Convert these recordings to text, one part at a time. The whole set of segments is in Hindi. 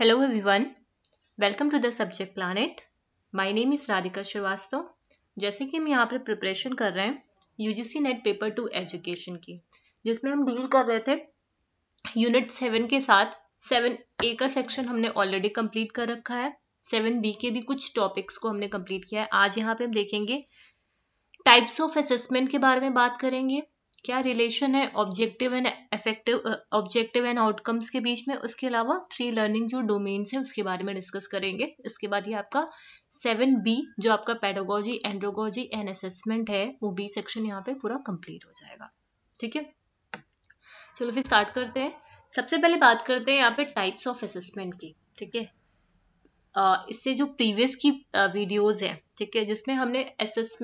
Hello everyone. Welcome to the subject planet My name is Radhika Srivastava जैसे कि हम यहाँ पर प्रिपरेशन कर रहे हैं UGC NET paper two education की जिसमें हम डील कर रहे थे यूनिट सेवन के साथ सेवन ए का सेक्शन हमने ऑलरेडी कंप्लीट कर रखा है सेवन बी के भी कुछ टॉपिक्स को हमने कम्प्लीट किया है आज यहाँ पर हम देखेंगे टाइप्स ऑफ असेसमेंट के बारे में बात करेंगे क्या रिलेशन है objective and effective objective and outcomes के बीच में उसके अलावा थ्री लर्निंग जो डोमेन्स है उसके बारे में डिस्कस करेंगे इसके बाद ये आपका सेवन बी जो आपका पेडोगोजी एंड्रोगोजी एंड असेसमेंट है वो बी सेक्शन यहाँ पे पूरा कंप्लीट हो जाएगा ठीक है चलो फिर स्टार्ट करते हैं सबसे पहले बात करते हैं यहाँ पे टाइप्स ऑफ असेसमेंट की ठीक है इससे जो प्रीवियस की वीडियोज है ठीक है जिसमें हमने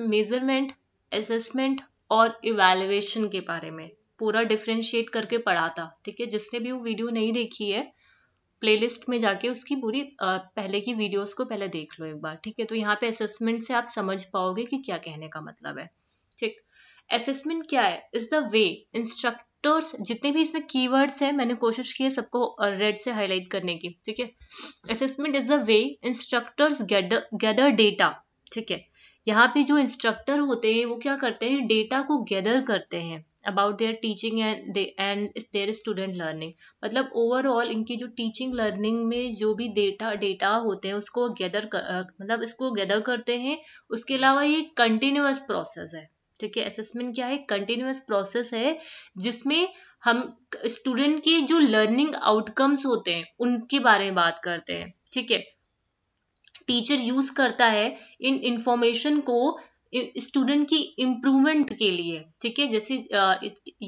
मेजरमेंट असेसमेंट और इवेलुएशन के बारे में पूरा डिफ्रेंशिएट करके पढ़ा था ठीक है जिसने भी वो वीडियो नहीं देखी है प्लेलिस्ट में जाके उसकी पूरी पहले की वीडियोस को पहले देख लो एक बार ठीक है तो यहाँ पे असेसमेंट से आप समझ पाओगे कि क्या कहने का मतलब है ठीक असेसमेंट क्या है इज द वे इंस्ट्रक्टर्स जितने भी इसमें कीवर्ड्स हैं मैंने कोशिश की है सबको रेड से हाईलाइट करने की ठीक है assessment is the way instructors gather data ठीक है यहाँ पे जो इंस्ट्रक्टर होते हैं वो क्या करते हैं डेटा को गैदर करते हैं about their teaching and and their student learning मतलब ओवरऑल इनकी जो टीचिंग लर्निंग में जो भी डेटा डेटा होते हैं उसको गैदर कर मतलब इसको गैदर करते हैं उसके अलावा ये कंटिन्यूस प्रोसेस है ठीक है असेसमेंट क्या है कंटिन्यूस प्रोसेस है जिसमें हम स्टूडेंट के जो लर्निंग आउटकम्स होते हैं उनके बारे में बात करते हैं ठीक है टीचर यूज करता है इन इंफॉर्मेशन को स्टूडेंट की इम्प्रूवमेंट के लिए ठीक है जैसे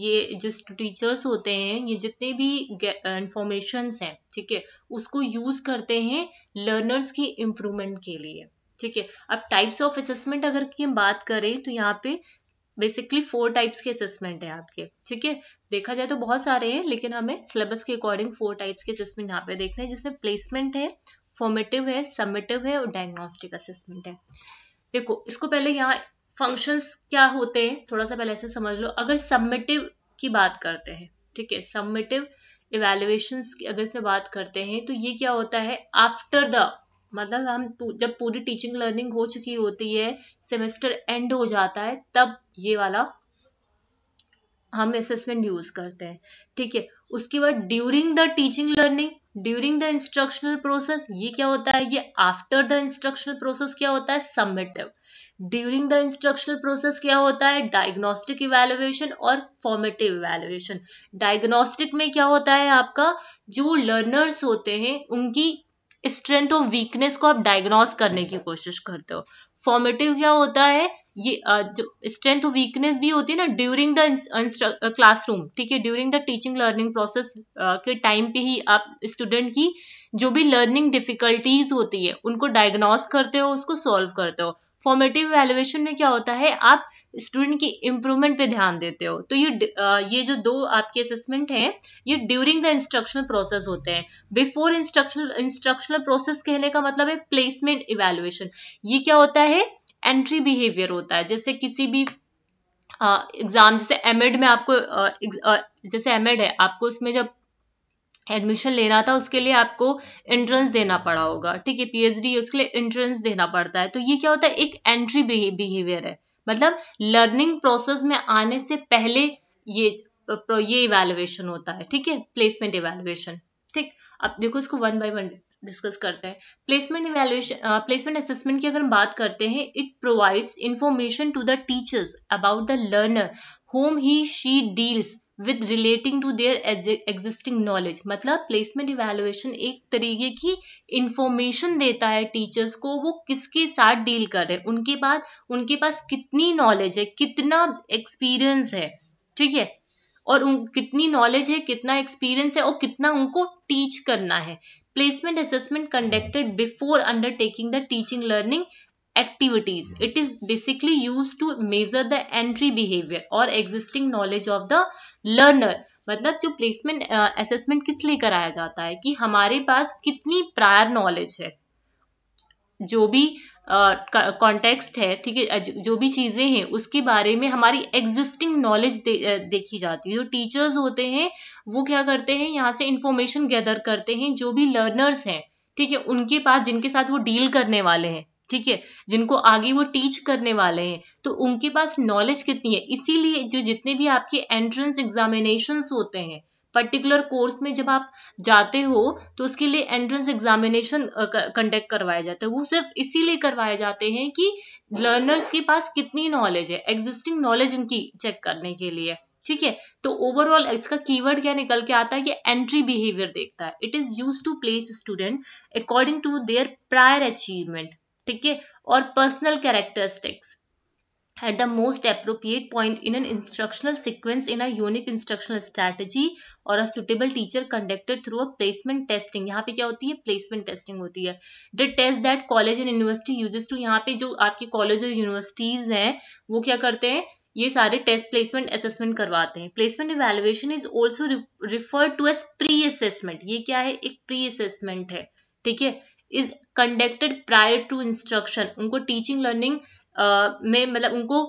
ये जो टीचर्स होते हैं ये जितने भी इंफॉर्मेशंस हैं ठीक है उसको यूज करते हैं लर्नर्स की इम्प्रूवमेंट के लिए ठीक है अब टाइप्स ऑफ असेसमेंट अगर की हम बात करें तो यहाँ पे बेसिकली फोर टाइप्स के असेसमेंट है आपके ठीक है देखा जाए तो बहुत सारे हैं लेकिन हमें सिलेबस के अकॉर्डिंग फोर टाइप्स के असेसमेंट यहाँ पे देखने हैं जिसमें प्लेसमेंट है फॉर्मेटिव है समेटिव है और डायग्नोस्टिक असेसमेंट है देखो इसको पहले यहाँ फंक्शंस क्या होते हैं थोड़ा सा पहले ऐसे समझ लो अगर सबमिटिव की बात करते हैं ठीक है सबमिटिव इवेल्युएशन की अगर इसमें बात करते हैं तो ये क्या होता है आफ्टर द मतलब हम जब पूरी टीचिंग लर्निंग हो चुकी होती है सेमेस्टर एंड हो जाता है तब ये वाला हम असेसमेंट यूज करते हैं ठीक है उसके बाद during the teaching learning during the instructional process ये क्या होता है ये आफ्टर द इंस्ट्रक्शनल प्रोसेस क्या होता है summative during the instructional process क्या होता है डायग्नोस्टिक इवेल्युएशन और फॉर्मेटिव इवेल्युएशन डायग्नोस्टिक में क्या होता है आपका जो लर्नर्स होते हैं उनकी स्ट्रेंथ और वीकनेस को आप डायग्नोस करने की कोशिश करते हो फॉर्मेटिव क्या होता है ये जो स्ट्रेंथ और वीकनेस भी होती है ना ड्यूरिंग द क्लासरूम ठीक है during the teaching learning process के टाइम पे ही आप स्टूडेंट की जो भी लर्निंग डिफिकल्टीज होती है उनको डायग्नोस करते हो उसको सॉल्व करते हो फॉर्मेटिव एलिवेशन में क्या होता है आप स्टूडेंट की इम्प्रूवमेंट पे ध्यान देते हो तो ये ये जो दो आपके असेसमेंट हैं ये ड्यूरिंग द इंस्ट्रक्शनल प्रोसेस होते हैं बिफोर इंस्ट्रक्शनल इंस्ट्रक्शनल प्रोसेस कहने का मतलब है प्लेसमेंट इवेल्युएशन ये क्या होता है एंट्री बिहेवियर होता है जैसे किसी भी एग्ज़ाम जैसे एमेड में आपको जैसे एमेड है आपको उसमें जब एडमिशन लेना था उसके लिए आपको एंट्रेंस देना पड़ा होगा ठीक है पीएचडी उसके लिए एंट्रेंस देना पड़ता है तो ये क्या होता है एक एंट्री बिहेवियर है मतलब लर्निंग प्रोसेस में आने से पहले ये ये इवेलुएशन होता है ठीक है प्लेसमेंट इवेलुएशन ठीक अब देखो इसको वन बाय वन डिस्कस करते हैं प्लेसमेंट इवेल्युएशन प्लेसमेंट असेसमेंट की अगर हम बात करते हैं it provides information to the teachers about the learner home he she deals with relating to their existing knowledge मतलब प्लेसमेंट इवेल्युएशन एक तरीके की इंफॉर्मेशन देता है टीचर्स को वो किसके साथ डील कर रहे हैं उनके पास उनके पास कितनी नॉलेज है कितना एक्सपीरियंस है ठीक है और उन कितनी नॉलेज है कितना एक्सपीरियंस है और कितना उनको टीच करना है placement assessment conducted before undertaking the teaching learning activities it is basically used to measure the entry behavior or existing knowledge of the learner मतलब जो प्लेसमेंट असेसमेंट किस लिए कराया जाता है कि हमारे पास कितनी प्रायर नॉलेज है जो भी कॉन्टेक्स्ट है ठीक है जो भी चीज़ें हैं उसके बारे में हमारी एग्जिस्टिंग नॉलेज दे, देखी जाती है जो टीचर्स होते हैं वो क्या करते हैं यहाँ से इंफॉर्मेशन गैदर करते हैं जो भी लर्नर्स हैं ठीक है उनके पास जिनके साथ वो डील करने वाले हैं ठीक है जिनको आगे वो टीच करने वाले हैं तो उनके पास नॉलेज कितनी है इसीलिए जो जितने भी आपके एंट्रेंस एग्जामिनेशन होते हैं पर्टिकुलर कोर्स में जब आप जाते हो तो उसके लिए एंट्रेंस एग्जामिनेशन कंडक्ट करवाया जाता है वो सिर्फ इसीलिए करवाए जाते हैं कि लर्नर्स के पास कितनी नॉलेज है एग्जिस्टिंग नॉलेज उनकी चेक करने के लिए ठीक है तो ओवरऑल इसका कीवर्ड क्या निकल के आता है कि एंट्री बिहेवियर देखता है it is use to place student according to their prior achievement ठीक है और personal characteristics at the most appropriate point in an instructional sequence in a unique instructional strategy or a suitable teacher conducted through a placement testing यहाँ पे क्या होती है placement testing होती है the test that college and university uses to यहाँ पे जो आपके college और universities हैं वो क्या करते हैं ये सारे टेस्ट प्लेसमेंट असेसमेंट करवाते हैं placement evaluation is also referred to as pre assessment ये क्या है एक प्री असेसमेंट है ठीक है is conducted prior to instruction उनको टीचिंग लर्निंग में मतलब उनको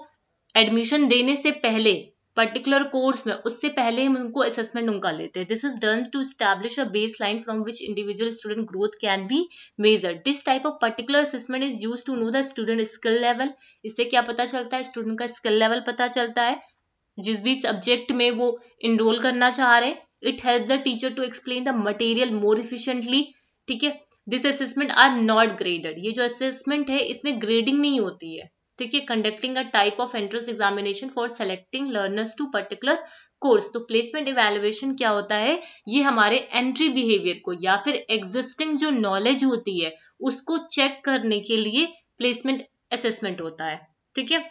एडमिशन देने से पहले पर्टिकुलर कोर्स में उससे पहले हम उनको असेसमेंट उनका लेते हैं this is done to establish a baseline from which individual student growth can be measure this type of particular assessment is use to know the student skill level इससे क्या पता चलता है स्टूडेंट का स्किल लेवल पता चलता है जिस भी सब्जेक्ट में वो इनरोल करना चाह रहे हैं it help the teacher to explain the material more efficiently ठीक है this assessment are not graded ये जो असेसमेंट है इसमें ग्रेडिंग नहीं होती है ठीक है conducting a type of entrance examination for selecting learners to particular course तो प्लेसमेंट इवेल्युएशन क्या होता है ये हमारे एंट्री बिहेवियर को या फिर एग्जिस्टिंग जो नॉलेज होती है उसको चेक करने के लिए प्लेसमेंट असेसमेंट होता है ठीक है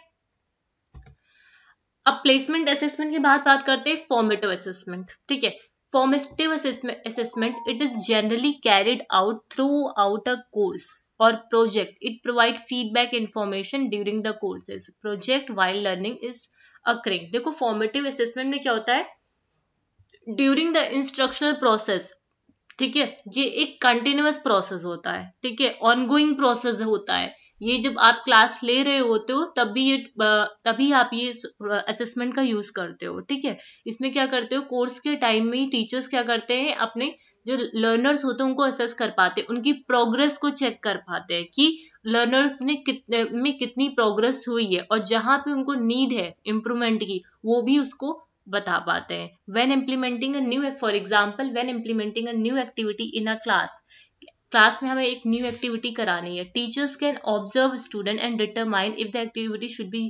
अब प्लेसमेंट असेसमेंट के बाद बात करते हैं फॉर्मेटिव असेसमेंट ठीक है formative assessment it is generally carried out throughout a course or project it provide feedback information during the courses project while learning is occurring देखो formative assessment में क्या होता है during the instructional process ठीक है ये एक continuous process होता है ठीक है ongoing process होता है ये जब आप क्लास ले रहे होते हो तब भी ये तभी आप ये असेसमेंट का यूज करते हो ठीक है इसमें क्या करते हो कोर्स के टाइम में ही टीचर्स क्या करते हैं अपने जो लर्नर्स होते हैं उनको असेस कर पाते हैं उनकी प्रोग्रेस को चेक कर पाते हैं कि लर्नर्स ने कितने में कितनी प्रोग्रेस हुई है और जहाँ पे उनको नीड है इम्प्रूवमेंट की वो भी उसको बता पाते हैं when implementing a new for example when implementing a new activity in a class class में हमें एक न्यू एक्टिविटी करानी है teachers can observe student and determine if the activity should be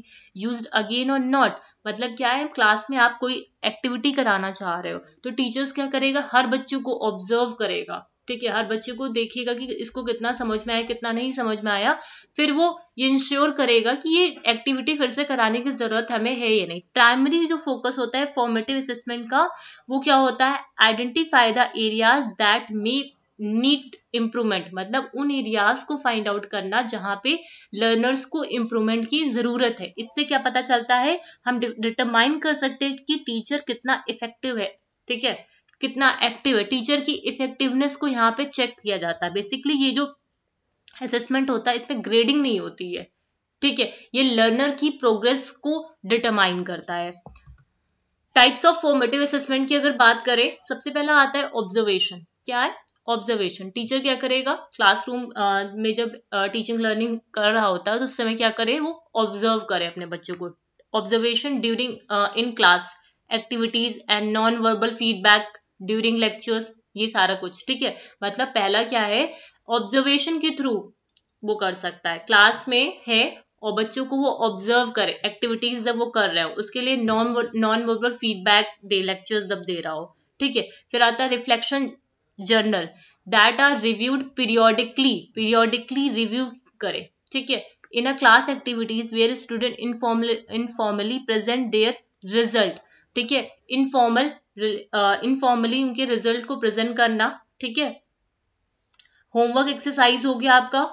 use again और नॉट मतलब क्या है क्लास में आप कोई एक्टिविटी कराना चाह रहे हो तो टीचर्स क्या करेगा हर बच्चों को ऑब्जर्व करेगा ठीक है हर बच्चे को देखेगा कि इसको कितना समझ में आया कितना नहीं समझ में आया फिर वो ये इंश्योर करेगा कि ये एक्टिविटी फिर से कराने की जरूरत हमें है या नहीं प्राइमरी जो फोकस होता है फॉर्मेटिव असेसमेंट का वो क्या होता है identify the areas that may need improvement मतलब उन एरियाज को फाइंड आउट करना जहां पे लर्नर्स को इम्प्रूवमेंट की ज़रूरत है इससे क्या पता चलता है हम डिटरमाइन कर सकते हैं कि टीचर कितना इफेक्टिव है ठीक है कितना एक्टिव है टीचर की इफेक्टिवनेस को यहाँ पे चेक किया जाता है बेसिकली ये जो असेसमेंट होता है इसमें ग्रेडिंग नहीं होती है ठीक है ये लर्नर की प्रोग्रेस को डिटरमाइन करता है टाइप्स ऑफ फॉर्मेटिव असेसमेंट की अगर बात करें सबसे पहला आता है ऑब्जर्वेशन क्या है ऑब्जर्वेशन टीचर क्या करेगा क्लासरूम में जब टीचिंग लर्निंग कर रहा होता है तो उस समय क्या करे वो ऑब्जर्व करे अपने बच्चों को observation during in class activities and non verbal feedback during lectures ये सारा कुछ ठीक है मतलब पहला क्या है ऑब्जर्वेशन के थ्रू वो कर सकता है क्लास में है और बच्चों को वो ऑब्जर्व करे एक्टिविटीज जब वो कर रहे हो उसके लिए नॉन नॉन वर्बल फीडबैक दे लेक्चर जब दे रहा हो ठीक है फिर आता है reflection journal that are reviewed periodically periodically review करें ठीक है in a class activities where student informally informally present their result ठीक है इनफॉर्मल इनफॉर्मली uh, उनके रिजल्ट को प्रेजेंट करना ठीक है होमवर्क एक्सरसाइज हो गया आपका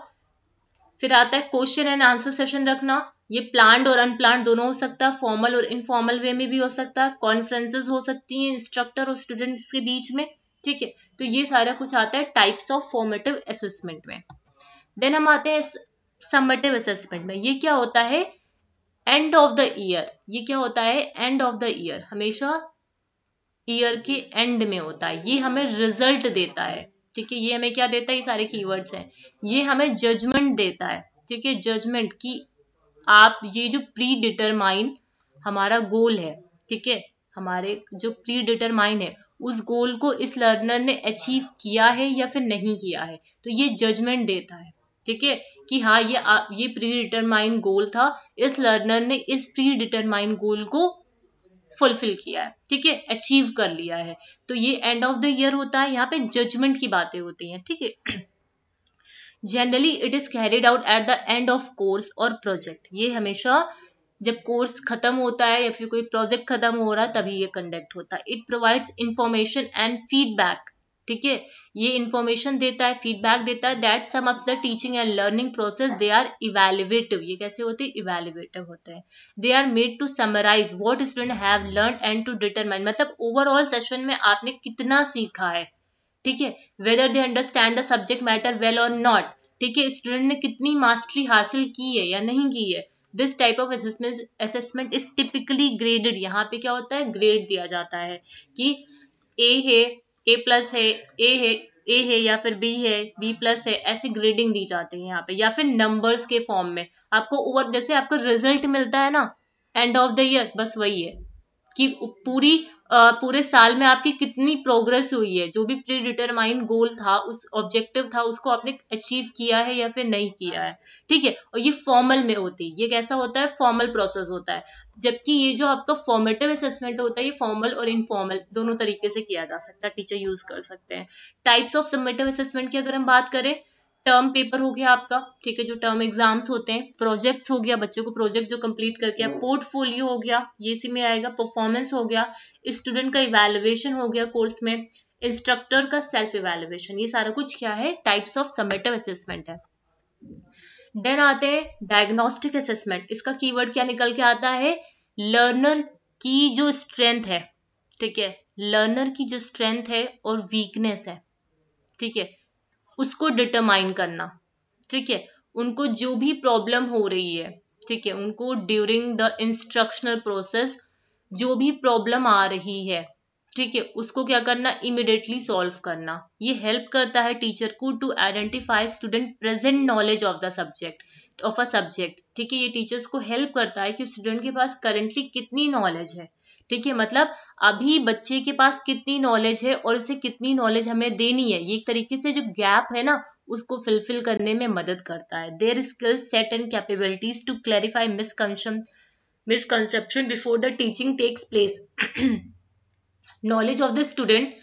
फिर आता है क्वेश्चन एंड आंसर सेशन रखना ये प्लान्ड और अनप्लान्ड दोनों हो सकता है फॉर्मल और इनफॉर्मल वे में भी हो सकता है कॉन्फ्रेंसेज हो सकती हैं इंस्ट्रक्टर और स्टूडेंट्स के बीच में ठीक है तो ये सारा कुछ आता है टाइप्स ऑफ फॉर्मेटिव असेसमेंट में देन हम आते हैं समेटिव असेसमेंट में ये क्या होता है एंड ऑफ द ईयर ये क्या होता है एंड ऑफ द ईयर हमेशा ईयर के एंड में होता है ये हमें रिजल्ट देता है ठीक है ये हमें क्या देता है ये सारे कीवर्ड्स हैं ये हमें जजमेंट देता है ठीक है जजमेंट की आप ये जो प्री डिटरमाइन हमारा गोल है ठीक है हमारे जो प्री डिटरमाइन है उस गोल को इस लर्नर ने अचीव किया है या फिर नहीं किया है तो ये जजमेंट देता है ठीक है कि हाँ ये आ, ये प्री डिटरमाइन गोल था इस लर्नर ने इस प्री डिटरमाइन गोल को फुलफिल किया है ठीक है अचीव कर लिया है तो ये एंड ऑफ द ईयर होता है यहाँ पे जजमेंट की बातें होती हैं ठीक है generally it is carried out at the end of course और प्रोजेक्ट ये हमेशा जब कोर्स खत्म होता है या फिर कोई प्रोजेक्ट खत्म हो रहा है तभी ये कंडक्ट होता है it provides information and feedback ठीक है ये इंफॉर्मेशन देता है फीडबैक देता है that some of the teaching and learning process they are evaluative ये कैसे होते हैं इवेल्युएटिव होते हैं they are made to summarise what student have learn and to determine मतलब ओवरऑल सेशन में आपने कितना सीखा है ठीक है whether they understand the subject matter well और नॉट ठीक है स्टूडेंट ने कितनी मास्टरी हासिल की है या नहीं की है this type of assessment is typically graded यहाँ पे क्या होता है ग्रेड दिया जाता है कि ए है ए प्लस है ए है ए है या फिर बी है बी प्लस है ऐसी ग्रेडिंग दी जाती है यहाँ पे या फिर नंबर्स के फॉर्म में आपको ओवर जैसे आपको रिजल्ट मिलता है ना एंड ऑफ द ईयर बस वही है कि पूरी पूरे साल में आपकी कितनी प्रोग्रेस हुई है जो भी प्री डिटरमाइन गोल था उस ऑब्जेक्टिव था उसको आपने अचीव किया है या फिर नहीं किया है ठीक है और ये फॉर्मल में होती है ये कैसा होता है फॉर्मल प्रोसेस होता है जबकि ये जो आपका फॉर्मेटिव असेसमेंट होता है ये फॉर्मल और इनफॉर्मल दोनों तरीके से किया जा सकता है टीचर यूज कर सकते हैं टाइप्स ऑफ सबमेटिव असेसमेंट की अगर हम बात करें टर्म पेपर हो गया आपका ठीक है जो टर्म एग्जाम्स होते हैं प्रोजेक्ट्स हो गया बच्चों को प्रोजेक्ट जो कंप्लीट करके पोर्टफोलियो हो गया ये इसी में आएगा परफॉर्मेंस हो गया स्टूडेंट का इवेल्युएशन हो गया कोर्स में इंस्ट्रक्टर का सेल्फ इवेल्युएशन ये सारा कुछ क्या है टाइप्स ऑफ समेटिव असेसमेंट है देन आते हैं डायग्नोस्टिक असेसमेंट इसका की क्या निकल के आता है लर्नर की जो स्ट्रेंथ है ठीक है लर्नर की जो स्ट्रेंथ है और वीकनेस है ठीक है उसको डिटरमाइन करना ठीक है उनको जो भी प्रॉब्लम हो रही है ठीक है उनको ड्यूरिंग द इंस्ट्रक्शनल प्रोसेस जो भी प्रॉब्लम आ रही है ठीक है उसको क्या करना इमिडिएटली सॉल्व करना ये हेल्प करता है टीचर को to identify student present knowledge of the subject of a subject ठीक है ये टीचर्स को हेल्प करता है कि स्टूडेंट के पास करेंटली कितनी नॉलेज है ठीक है मतलब अभी बच्चे के पास कितनी नॉलेज है और उसे कितनी नॉलेज हमें देनी है ये एक तरीके से जो गैप है ना उसको फिलफिल करने में मदद करता है their skills set and capabilities to clarify misconception before the teaching takes place knowledge of the student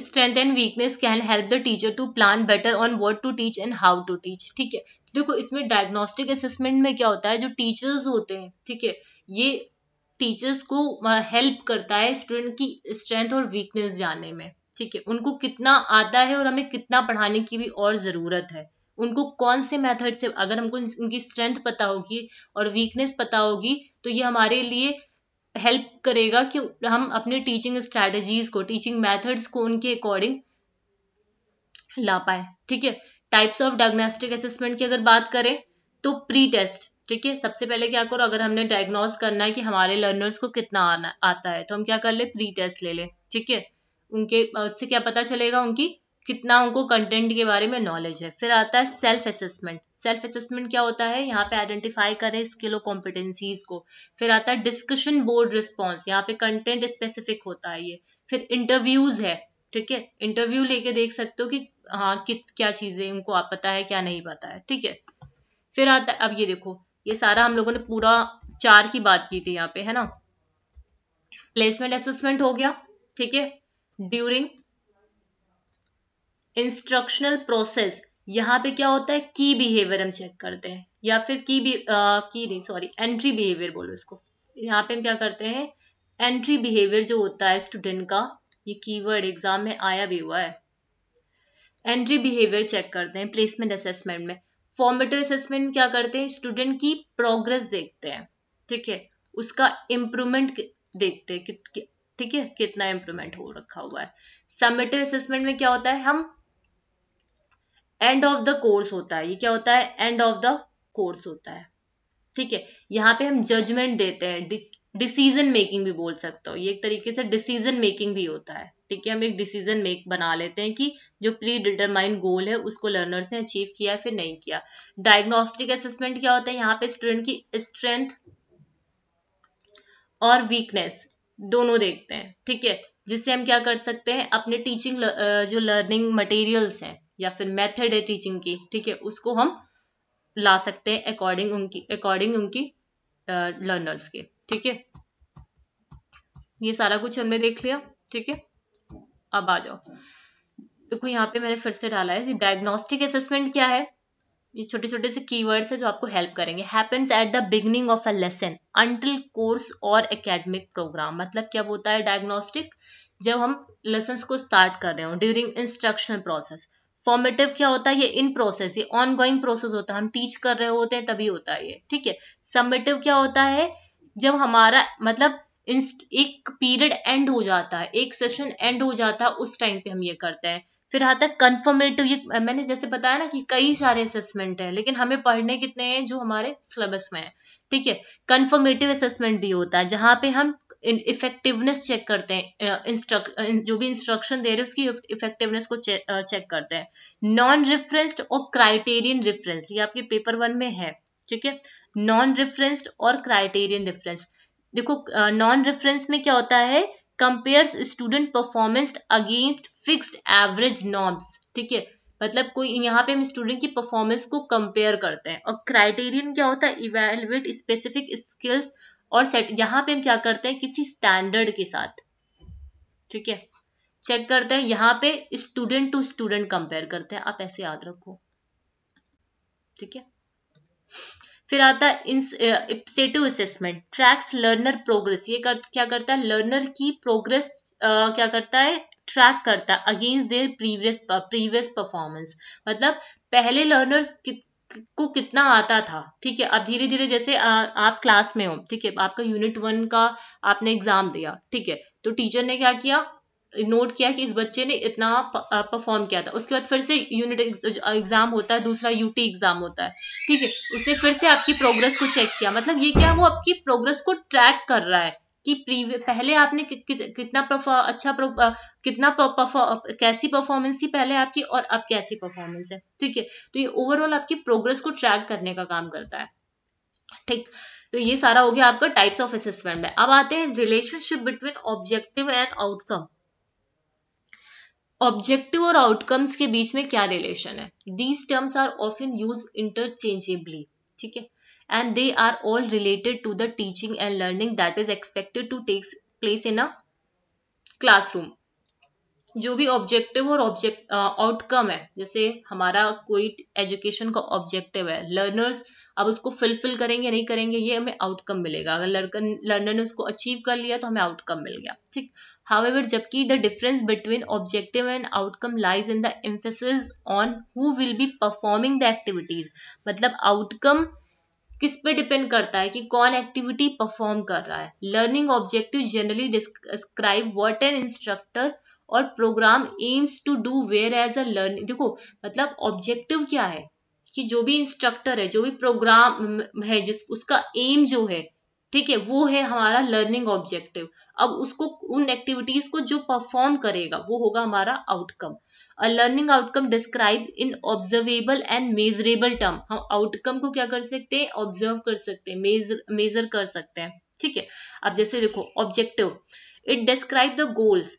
strength and weakness can help the teacher to plan better on word to teach and how to teach ठीक है देखो इसमें डायग्नोस्टिक असेसमेंट में क्या होता है जो टीचर्स होते हैं ठीक है ये टीचर्स को हेल्प करता है स्टूडेंट की स्ट्रेंथ और वीकनेस जानने में ठीक है उनको कितना आता है और हमें कितना पढ़ाने की भी और ज़रूरत है उनको कौन से मेथड से अगर हमको उनकी स्ट्रेंथ पता होगी और वीकनेस पता होगी तो ये हमारे लिए हेल्प करेगा कि हम अपने टीचिंग स्ट्रेटजीज को टीचिंग मेथड्स को उनके अकॉर्डिंग ला पाए ठीक है टाइप्स ऑफ डायग्नोस्टिक असेसमेंट की अगर बात करें तो प्री टेस्ट ठीक है सबसे पहले क्या करो अगर हमने डायग्नोज करना है कि हमारे लर्नर्स को कितना आना आता है तो हम क्या कर ले प्री टेस्ट ले लें ठीक है उनके उससे क्या पता चलेगा उनकी कितना उनको कंटेंट के बारे में नॉलेज है फिर आता है सेल्फ असेसमेंट सेल्फ असेसमेंट क्या होता है यहाँ पे आइडेंटिफाई करें स्किल और कॉम्पिटेंसीज को फिर आता है डिस्कशन बोर्ड रिस्पॉन्स यहाँ पे कंटेंट स्पेसिफिक होता है ये फिर इंटरव्यूज है ठीक है इंटरव्यू लेके देख सकते हो कि हाँ कित क्या चीज़ें उनको आप पता है क्या नहीं पता है ठीक है फिर आता है अब ये देखो ये सारा हम लोगों ने पूरा चार की बात की थी यहाँ पे है ना प्लेसमेंट असेसमेंट हो गया ठीक है ड्यूरिंग इंस्ट्रक्शनल प्रोसेस यहाँ पे क्या होता है की बिहेवियर हम चेक करते हैं या फिर की भी आ, की नहीं सॉरी एंट्री बिहेवियर बोलो इसको यहाँ पे हम क्या करते हैं एंट्री बिहेवियर जो होता है स्टूडेंट का ये कीवर्ड एग्जाम में आया भी हुआ है एंट्री बिहेवियर चेक करते हैं प्लेसमेंट असेसमेंट में फॉर्मेटिव असेसमेंट क्या करते हैं स्टूडेंट की प्रोग्रेस देखते हैं ठीक है उसका इम्प्रूवमेंट देखते हैं ठीक है कितना इम्प्रूवमेंट हो रखा हुआ है समेटिव असेसमेंट में क्या होता है हम एंड ऑफ द कोर्स होता है ये क्या होता है एंड ऑफ द कोर्स होता है ठीक है यहाँ पे हम जजमेंट देते हैं डिसीजन मेकिंग भी बोल सकते हो ये एक तरीके से डिसीजन मेकिंग भी होता है ठीक है हम एक डिसीजन मेक बना लेते हैं कि जो प्री डिटरमाइन गोल है उसको लर्नर ने अचीव किया फिर नहीं किया डायग्नोस्टिक असेसमेंट क्या होता है यहाँ पे स्टूडेंट की स्ट्रेंथ और वीकनेस दोनों देखते हैं ठीक है जिससे हम क्या कर सकते हैं अपने टीचिंग जो लर्निंग मटेरियल्स हैं या फिर मेथड है टीचिंग की ठीक है उसको हम ला सकते हैं अकॉर्डिंग उनकी अकॉर्डिंग उनकी लर्नर्स के ठीक है ये सारा कुछ हमने देख लिया ठीक है अब आ जाओ देखो तो यहाँ पे मैंने फिर से डाला है डायग्नोस्टिक असेसमेंट क्या है ये छोटे छोटे से कीवर्ड्स है जो आपको हेल्प करेंगे happens at the beginning of a lesson until course और एकेडमिक प्रोग्राम मतलब क्या होता है डायग्नोस्टिक जब हम लेसन को स्टार्ट कर रहे हो ड्यूरिंग इंस्ट्रक्शनल प्रोसेस फॉर्मेटिव क्या होता है ये इन प्रोसेस ये ऑन गोइंग प्रोसेस होता है हम टीच कर रहे होते हैं तभी होता है ये ठीक है सबमेटिव क्या होता है जब हमारा मतलब एक पीरियड एंड हो जाता है एक सेशन एंड हो जाता है उस टाइम पे हम ये करते हैं फिर आता है कन्फर्मेटिव ये मैंने जैसे बताया ना कि कई सारे असेसमेंट हैं लेकिन हमें पढ़ने कितने हैं जो हमारे सिलेबस में है ठीक है कन्फर्मेटिव असेसमेंट भी होता है जहां पे हम इफेक्टिवनेस चेक करते हैं इंस्ट्रक्ट जो भी इंस्ट्रक्शन दे रहे हैं उसकी इफेक्टिवनेस को चेक करते हैं नॉन रेफरेंस्ड और क्राइटेरियन रेफरेंस ये आपके पेपर वन में है ठीक है नॉन रेफरेंस्ड और क्राइटेरियन रेफरेंस देखो नॉन रेफरेंस में क्या होता है compares student performance against fixed average norms ठीक है मतलब कोई यहाँ पे हम स्टूडेंट की परफॉर्मेंस को कंपेयर करते हैं और क्राइटेरियन क्या होता है इवेलुएट स्पेसिफिक स्किल्स और सेट यहाँ पे हम क्या करते हैं किसी स्टैंडर्ड के साथ ठीक है चेक करते हैं यहाँ पे स्टूडेंट टू स्टूडेंट कंपेयर करते हैं आप ऐसे याद रखो ठीक है फिर आता है ipsative assessment tracks learner progress ये कर, क्या करता है लर्नर की प्रोग्रेस क्या करता है ट्रैक करता है against their previous previous performance मतलब पहले लर्नर कि, को कितना आता था ठीक है अब धीरे धीरे जैसे आ, आप क्लास में हो ठीक है आपका यूनिट वन का आपने एग्जाम दिया ठीक है तो टीचर ने क्या किया नोट किया कि इस बच्चे ने इतना परफॉर्म किया था उसके बाद फिर से यूनिट एग्जाम होता है दूसरा यूटी एग्जाम होता है ठीक है उसने फिर से आपकी प्रोग्रेस को चेक किया मतलब ये क्या वो आपकी प्रोग्रेस को ट्रैक कर रहा है कि पहले आपने कि, कि, कितना अच्छा कितना कैसी परफॉर्मेंस थी पहले आपकी और अब कैसी परफॉर्मेंस है ठीक है तो ये ओवरऑल आपकी प्रोग्रेस को ट्रैक करने का काम करता है ठीक तो ये सारा हो गया आपका टाइप्स ऑफ असेसमेंट में अब आते हैं relationship between objective and outcome objective और आउटकम्स के बीच में क्या रिलेशन है these terms are often use interchangeably ठीक है and they are all related to the teaching and learning that is expected to take place in a classroom जो भी ऑब्जेक्टिव और ऑब्जेक्ट आउटकम uh, है जैसे हमारा कोई एजुकेशन का ऑब्जेक्टिव है लर्नर्स अब उसको फुलफिल करेंगे नहीं करेंगे ये हमें आउटकम मिलेगा अगर लर्कन लर्नर ने उसको अचीव कर लिया तो हमें आउटकम मिल गया ठीक हावेवर जबकि the difference between objective and outcome lies in the emphasis on who will be performing the activities मतलब आउटकम किस पे डिपेंड करता है कि कौन एक्टिविटी परफॉर्म कर रहा है learning objective generally describe what an instructor और programme aims to do whereas a learning देखो मतलब ऑब्जेक्टिव क्या है कि जो भी इंस्ट्रक्टर है जो भी प्रोग्राम है जिस उसका एम जो है ठीक है वो है हमारा लर्निंग ऑब्जेक्टिव अब उसको उन एक्टिविटीज को जो परफॉर्म करेगा वो होगा हमारा outcome a learning outcome describe in observable and measurable term हम आउटकम को क्या कर सकते हैं ऑब्जर्व कर सकते हैं मेजर मेजर कर सकते हैं ठीक है अब जैसे देखो objective it describe the goals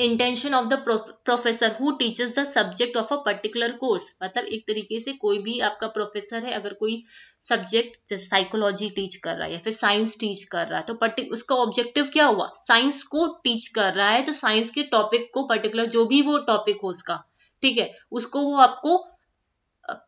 intention of the professor who teachers the subject of a particular course मतलब एक तरीके से कोई भी आपका प्रोफेसर है अगर कोई सब्जेक्ट जैसे साइकोलॉजी टीच कर रहा है या फिर साइंस टीच कर रहा है तो पर्टिक उसका ऑब्जेक्टिव क्या हुआ साइंस को टीच कर रहा है तो साइंस के टॉपिक को पर्टिकुलर जो भी वो टॉपिक हो उसका ठीक है उसको वो आपको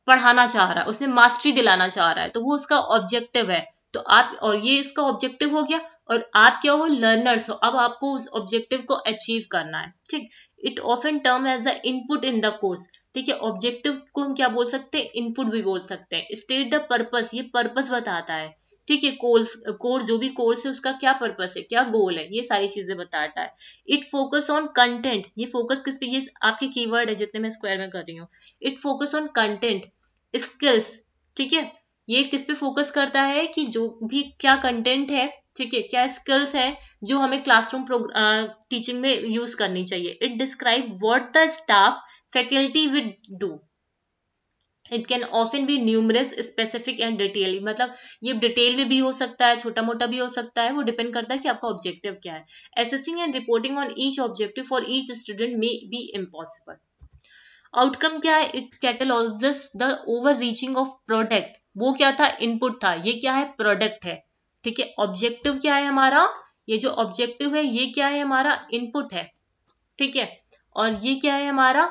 पढ़ाना चाह रहा है उसमें मास्टरी दिलाना चाह रहा है तो वो उसका ऑब्जेक्टिव है तो आप और ये उसका ऑब्जेक्टिव हो गया और आप क्या हो लर्नर्स हो अब आपको उस ऑब्जेक्टिव को अचीव करना है ठीक it often term as the input in the course ठीक है ऑब्जेक्टिव को हम क्या बोल सकते हैं इनपुट भी बोल सकते हैं स्टेट द पर्पस ये पर्पस बताता है ठीक है कोर्स कोर्स जो भी कोर्स है उसका क्या पर्पस है क्या गोल है ये सारी चीजें बताता है इट फोकस ऑन कंटेंट ये फोकस किस पे ये आपके कीवर्ड है जितने मैं स्क्वायर में कर रही हूँ it focus on content skills ठीक है ये किस पे फोकस करता है कि जो भी क्या कंटेंट है ठीक है क्या स्किल्स है जो हमें क्लासरूम टीचिंग में यूज करनी चाहिए it describe what the staff faculty would do it can often be numerous specific and detail मतलब ये डिटेल में भी हो सकता है छोटा मोटा भी हो सकता है वो डिपेंड करता है कि आपका ऑब्जेक्टिव क्या है assessing and reporting on each objective for each student may be impossible outcome क्या है it catalogues the overreaching of product वो क्या था इनपुट था ये क्या है प्रोडक्ट है ठीक है ऑब्जेक्टिव क्या है हमारा ये जो ऑब्जेक्टिव है ये क्या है हमारा इनपुट है ठीक है और ये क्या है हमारा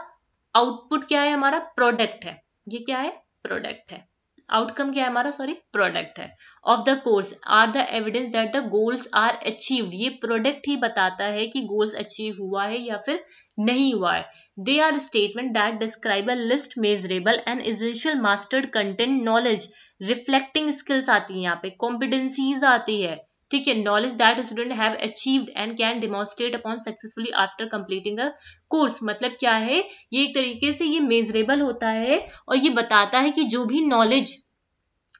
आउटपुट क्या है हमारा प्रोडक्ट है ये क्या है प्रोडक्ट है आउटकम क्या है हमारा सॉरी प्रोडक्ट है of the course are the evidence that the goals are achieved ये प्रोडक्ट ही बताता है कि गोल्स अचीव हुआ है या फिर नहीं हुआ है they are statement that describe a list measurable and essential mastered content knowledge reflecting skills आती है यहाँ पे कॉम्पिटेंसीज आती है ठीक है knowledge that student have achieved and can demonstrate upon successfully after completing a course मतलब क्या है ये एक तरीके से ये मेजरेबल होता है और ये बताता है कि जो भी नॉलेज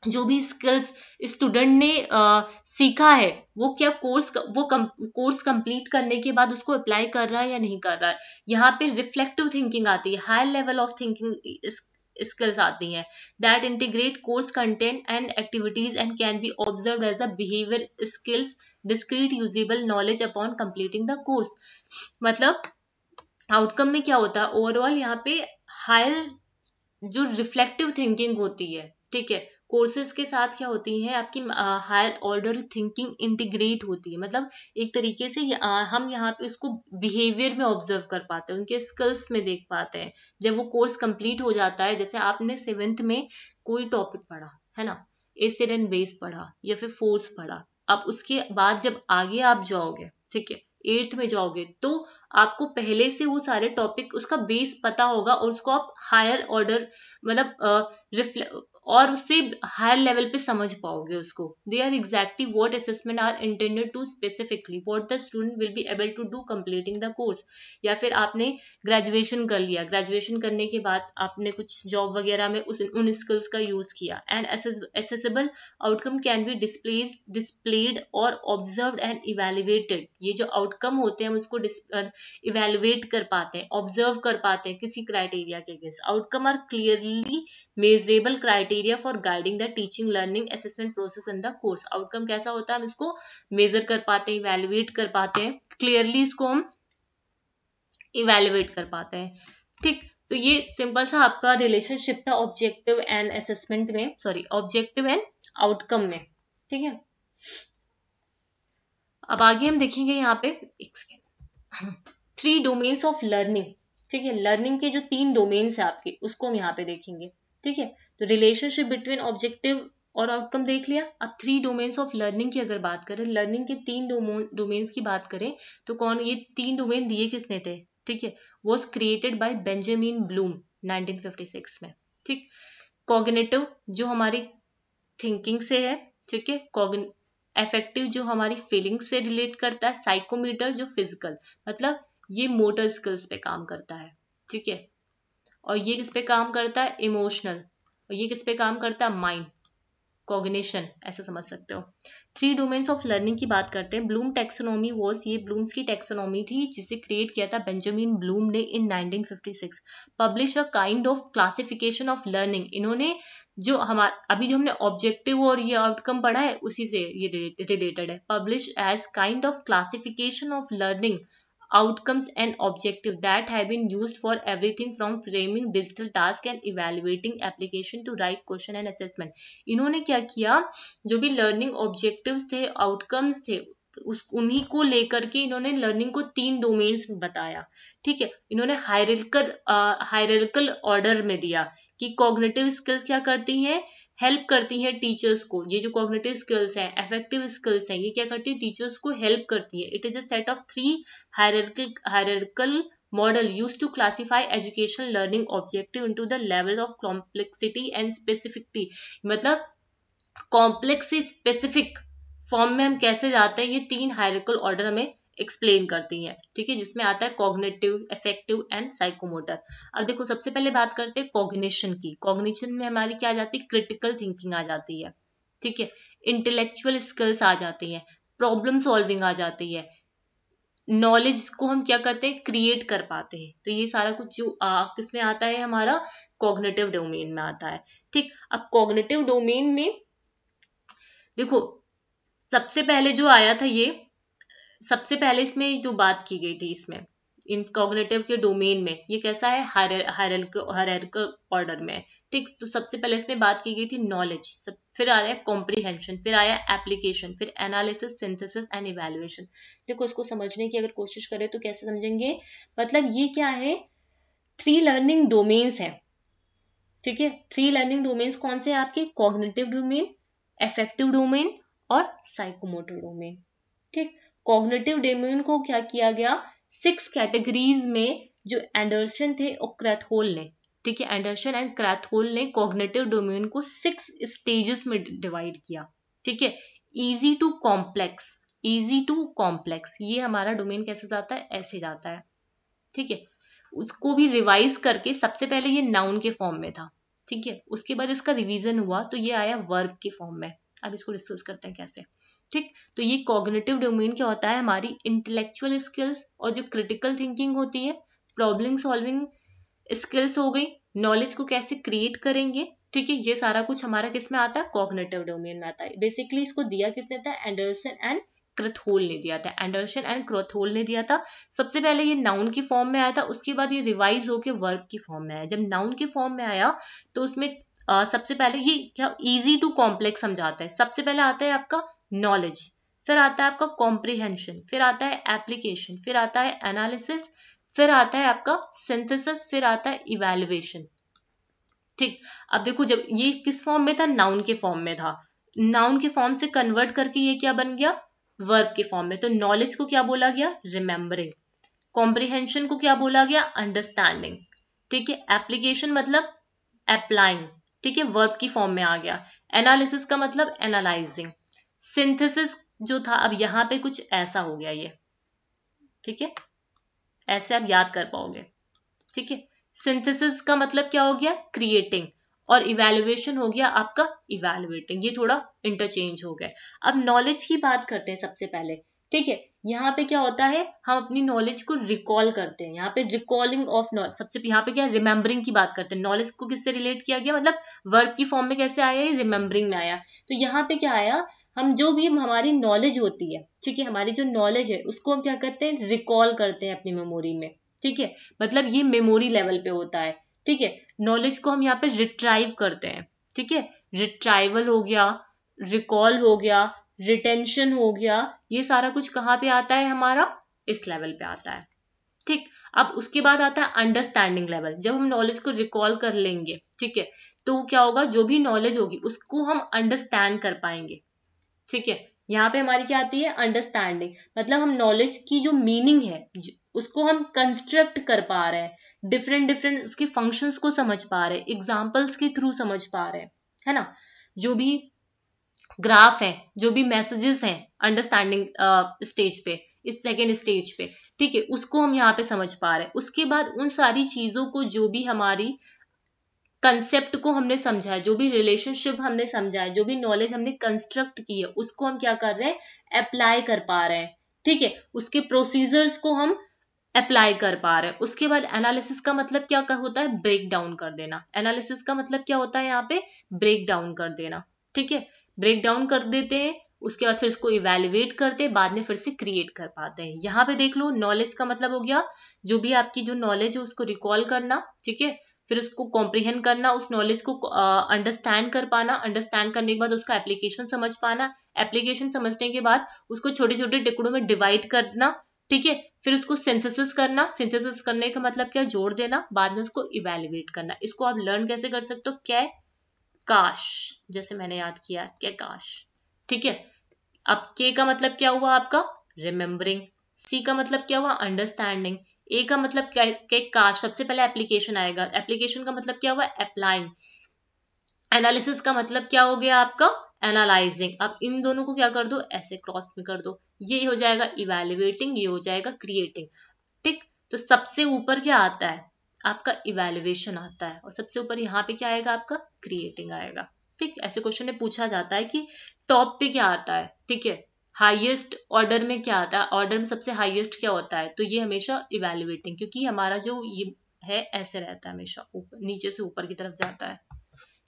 जो भी स्किल्स स्टूडेंट ने आ, सीखा है वो क्या कोर्स वो कम, कोर्स कंप्लीट करने के बाद उसको अप्लाई कर रहा है या नहीं कर रहा है यहाँ पे रिफ्लेक्टिव थिंकिंग आती है high level of thinking skills आती हैं that integrate course content and activities and can be observe as a behaviour skills discrete usable knowledge upon completing the course मतलब आउटकम में क्या होता है ओवरऑल यहाँ पे हायर जो रिफ्लेक्टिव थिंकिंग होती है ठीक है कोर्सेज के साथ क्या होती है आपकी हायर ऑर्डर थिंकिंग इंटीग्रेट होती है मतलब एक तरीके से हम यहाँ पे उसको बिहेवियर में ऑब्जर्व कर पाते हैं उनके स्किल्स में देख पाते हैं जब वो कोर्स कंप्लीट हो जाता है जैसे आपने सेवेंथ में कोई टॉपिक पढ़ा है ना एसिड एंड बेस पढ़ा या फिर फोर्स पढ़ा अब उसके बाद जब आगे आप जाओगे ठीक है एट्थ में जाओगे तो आपको पहले से वो सारे टॉपिक उसका बेस पता होगा और उसको आप हायर ऑर्डर मतलब और उससे हायर लेवल पे समझ पाओगे उसको they are exactly what assessment are intended to specifically what the student will be able to do completing the course या फिर आपने ग्रेजुएशन कर लिया ग्रेजुएशन करने के बाद आपने कुछ जॉब वगैरह में उस उन स्किल्स का यूज किया and assessable outcome can be displays displayed और ऑब्जर्व एंड इवेल्युएटेड ये जो आउटकम होते हैं हम उसको इवेल्युएट कर पाते हैं ऑब्जर्व कर पाते हैं किसी क्राइटेरिया के against outcome are clearly measurable criteria criteria for guiding the teaching learning assessment process in the course outcome कैसा होता है हम इसको मेजर कर पाते हैं इवेल्युएट कर पाते हैं क्लियरली इसको हम इवेल्युएट कर पाते हैं ठीक तो ये सिंपल सा आपका रिलेशनशिप था ऑब्जेक्टिव एंड असेसमेंट में सॉरी ऑब्जेक्टिव एंड आउटकम में ठीक है अब आगे हम देखेंगे यहाँ पे एक second three domains of learning ठीक है लर्निंग के जो तीन डोमेन्स है आपके उसको हम यहाँ पे देखेंगे ठीक है तो रिलेशनशिप बिटवीन ऑब्जेक्टिव और आउटकम देख लिया अब थ्री डोमेन्स ऑफ लर्निंग की अगर बात करें लर्निंग के तीन डोमेन्स की बात करें तो कौन ये तीन डोमेन दिए किसने थे ठीक है was created by Benjamin Bloom 1956 में ठीक कॉगनेटिव जो हमारी थिंकिंग से है ठीक है एफेक्टिव जो हमारी फीलिंग से रिलेट करता है साइकोमीटर जो फिजिकल मतलब ये मोटर स्किल्स पे काम करता है ठीक है और ये किस पे काम करता है इमोशनल और ये किस पे काम करता है माइंड कॉग्निशन ऐसे समझ सकते हो थ्री डोमेन्स ऑफ लर्निंग की बात करते हैं ब्लूम टेक्सोनॉमी वॉज ये ब्लूम्स की टेक्सोनॉमी थी जिसे क्रिएट किया था बेंजामिन ब्लूम ने in 1956 publish a kind of classification of learning इन्होंने जो हमारा अभी जो हमने ऑब्जेक्टिव और ये आउटकम पढ़ा है उसी से ये रिलेटेड है publish as kind of classification of learning outcomes and objective that have been used for everything from framing digital task and evaluating application to write question and assessment इन्होंने क्या किया जो भी learning objectives थे outcomes थे उस उन्हीं को लेकर के इन्होंने लर्निंग को तीन डोमेन्स बताया ठीक है इन्होंने हायरकल हायरकल ऑर्डर में दिया कि कॉग्नेटिव स्किल्स क्या करती हैं हेल्प करती है टीचर्स को ये जो कॉग्नेटिव स्किल्स है एफेक्टिव स्किल्स है ये क्या करती है टीचर्स को हेल्प करती है it is a set of three hierarchical hierarchical use to classify education learning objective into the level of complexity and specificity मतलब कॉम्प्लेक्स स्पेसिफिक फॉर्म में हम कैसे जाते हैं ये तीन हायरकल ऑर्डर हमें एक्सप्लेन करती है ठीक है जिसमें आता है कॉग्नेटिव इफेक्टिव एंड साइकोमोटर अब देखो सबसे पहले बात करते हैं कॉग्निशन की कॉग्निशन में हमारी क्या आ जाती है क्रिटिकल थिंकिंग आ जाती है ठीक है इंटेलेक्चुअल स्किल्स आ जाती हैं प्रॉब्लम सॉल्विंग आ जाती है नॉलेज को हम क्या करते हैं क्रिएट कर पाते हैं तो ये सारा कुछ जो किसमें आता है हमारा कॉग्नेटिव डोमेन में आता है ठीक अब कॉग्नेटिव डोमेन में देखो सबसे पहले जो आया था ये सबसे पहले इसमें जो बात की गई थी इसमें इन कॉग्नेटिव के डोमेन में ये कैसा है ऑर्डर में ठीक तो सबसे पहले इसमें बात की गई थी नॉलेज फिर आ रहा है कॉम्प्रीहेंशन फिर आया एप्लीकेशन फिर एनालिसिस सिंथेसिस एंड इवेल्युएशन देखो इसको समझने की अगर कोशिश करें तो कैसे समझेंगे मतलब ये क्या है थ्री लर्निंग डोमेन्स है ठीक है थ्री लर्निंग डोमेन्स कौन से है आपके कॉग्नेटिव डोमेन एफेक्टिव डोमेन और साइकोमोटर डोमेन ठीक कॉग्नेटिव डेम्यून को क्या किया गया सिक्स कैटेगरीज में जो एंडरसन थे और क्रैथोल ने ठीक है एंडरसन एंड क्रैथोल ने कॉग्नेटिव डोमेन को सिक्स स्टेजेस में डिवाइड किया ठीक है easy to complex easy to complex ये हमारा डोमेन कैसे जाता है ऐसे जाता है ठीक है उसको भी रिवाइज करके सबसे पहले ये नाउन के फॉर्म में था ठीक है उसके बाद इसका रिवीजन हुआ तो ये आया वर्ब के फॉर्म में अब इसको डिस्कस करते हैं कैसे ठीक तो ये कॉग्नेटिव डोमेन क्या होता है हमारी इंटेलेक्चुअल स्किल्स और जो क्रिटिकल थिंकिंग होती है प्रॉब्लम सॉल्विंग स्किल्स हो गई नॉलेज को कैसे क्रिएट करेंगे ठीक है ये सारा कुछ हमारा किस में आता है कॉग्नेटिव डोमेन में आता है बेसिकली इसको दिया किसने था एंडरसन एंड क्रथोल ने दिया था एंडरसन एंड क्रथोल ने दिया था सबसे पहले ये नाउन की फॉर्म में आया था उसके बाद ये रिवाइज होके वर्क की फॉर्म में आया जब नाउन की फॉर्म में आया तो उसमें आ, सबसे पहले ये क्या इजी टू कॉम्प्लेक्स समझाता है सबसे पहले आता है आपका नॉलेज फिर आता है आपका कॉम्प्रिहेंशन फिर आता है एप्लीकेशन फिर आता है एनालिसिस फिर आता है आपका सिंथेसिस फिर आता है इवेल्युएशन ठीक अब देखो जब ये किस फॉर्म में था नाउन के फॉर्म में था नाउन के फॉर्म से कन्वर्ट करके ये क्या बन गया वर्ब के फॉर्म में तो नॉलेज को क्या बोला गया रिमेम्बरिंग कॉम्प्रिहेंशन को क्या बोला गया अंडरस्टैंडिंग ठीक है एप्लीकेशन मतलब अप्लाइंग ठीक है वर्ब की फॉर्म में आ गया एनालिसिस का मतलब एनालाइजिंग सिंथेसिस जो था अब यहाँ पे कुछ ऐसा हो गया ये ठीक है ऐसे आप याद कर पाओगे ठीक है सिंथेसिस का मतलब क्या हो गया क्रिएटिंग और इवेल्युएशन हो गया आपका इवेल्युएटिंग ये थोड़ा इंटरचेंज हो गया अब नॉलेज की बात करते हैं सबसे पहले ठीक है यहाँ पे क्या होता है हम अपनी नॉलेज को रिकॉल करते हैं यहाँ पे रिकॉलिंग ऑफ नॉलेज सबसे यहाँ पे क्या रिमेम्बरिंग की बात करते हैं नॉलेज को किससे रिलेट किया गया मतलब वर्क की फॉर्म में कैसे आया रिमेम्बरिंग में आया तो यहाँ पे क्या आया हम जो भी हमारी नॉलेज होती है ठीक है हमारी जो नॉलेज है उसको हम क्या करते हैं रिकॉल करते हैं अपनी मेमोरी में ठीक है मतलब ये मेमोरी लेवल पे होता है ठीक है नॉलेज को हम यहाँ पे रिट्राइव करते हैं ठीक है रिट्राइवल हो गया रिकॉल हो गया रिटेंशन हो गया ये सारा कुछ कहाँ पे आता है हमारा इस लेवल पे आता है ठीक अब उसके बाद आता है अंडरस्टैंडिंग लेवल जब हम नॉलेज को रिकॉल कर लेंगे ठीक है तो क्या होगा जो भी नॉलेज होगी उसको हम अंडरस्टैंड कर पाएंगे ठीक है यहाँ पे हमारी क्या आती है अंडरस्टैंडिंग मतलब हम नॉलेज की जो मीनिंग है उसको हम कंस्ट्रक्ट कर पा रहे हैं डिफरेंट डिफरेंट उसके फंक्शंस को समझ पा रहे हैं एग्जाम्पल्स के थ्रू समझ पा रहे हैं है ना जो भी ग्राफ है जो भी मैसेजेस हैं अंडरस्टैंडिंग स्टेज पे इस सेकेंड स्टेज पे ठीक है उसको हम यहाँ पे समझ पा रहे हैं उसके बाद उन सारी चीज़ों को जो भी हमारी कंसेप्ट को हमने समझा है जो भी रिलेशनशिप हमने समझा है जो भी नॉलेज हमने कंस्ट्रक्ट की है उसको हम क्या कर रहे हैं अप्लाई कर पा रहे हैं ठीक है उसके प्रोसीजर्स को हम अप्लाई कर पा रहे हैं उसके बाद एनालिसिस का मतलब क्या होता है ब्रेक डाउन कर देना एनालिसिस का मतलब क्या होता है यहाँ पे ब्रेक डाउन कर देना ठीक है ब्रेक डाउन कर देते हैं उसके बाद फिर इसको इवेल्युएट करते हैं बाद में फिर से क्रिएट कर पाते हैं यहाँ पे देख लो नॉलेज का मतलब हो गया जो भी आपकी जो नॉलेज है उसको रिकॉल करना ठीक है फिर उसको कॉम्प्रिहेंड करना उस नॉलेज को अंडरस्टैंड uh, कर पाना अंडरस्टैंड करने के बाद उसका एप्लीकेशन समझ पाना एप्लीकेशन समझने के बाद उसको छोटे छोटे टुकड़ों में डिवाइड करना ठीक है फिर उसको सिंथेसिस करना सिंथेसिस करने का मतलब क्या जोड़ देना बाद में उसको इवेल्युएट करना इसको आप लर्न कैसे कर सकते हो क्या काश जैसे मैंने याद किया क्या काश ठीक है अब के का मतलब क्या हुआ आपका रिमेम्बरिंग सी का मतलब क्या हुआ अंडरस्टैंडिंग ए का मतलब क्या का सबसे पहले एप्लीकेशन आएगा एप्लीकेशन का मतलब क्या हुआ अप्लाइंग एनालिसिस का मतलब क्या हो गया आपका एनालाइजिंग अब इन दोनों को क्या कर दो ऐसे क्रॉस में कर दो ये हो जाएगा इवेल्युएटिंग ये हो जाएगा क्रिएटिंग ठीक तो सबसे ऊपर क्या आता है आपका इवेल्युएशन आता है और सबसे ऊपर यहाँ पे क्या आएगा आपका क्रिएटिंग आएगा ठीक ऐसे क्वेश्चन में पूछा जाता है कि टॉप पे क्या आता है ठीक है हाईएस्ट ऑर्डर में क्या आता है ऑर्डर में सबसे हाईएस्ट क्या होता है तो ये हमेशा इवेल्युएटिंग क्योंकि हमारा जो ये है ऐसे रहता है हमेशा ऊपर नीचे से ऊपर की तरफ जाता है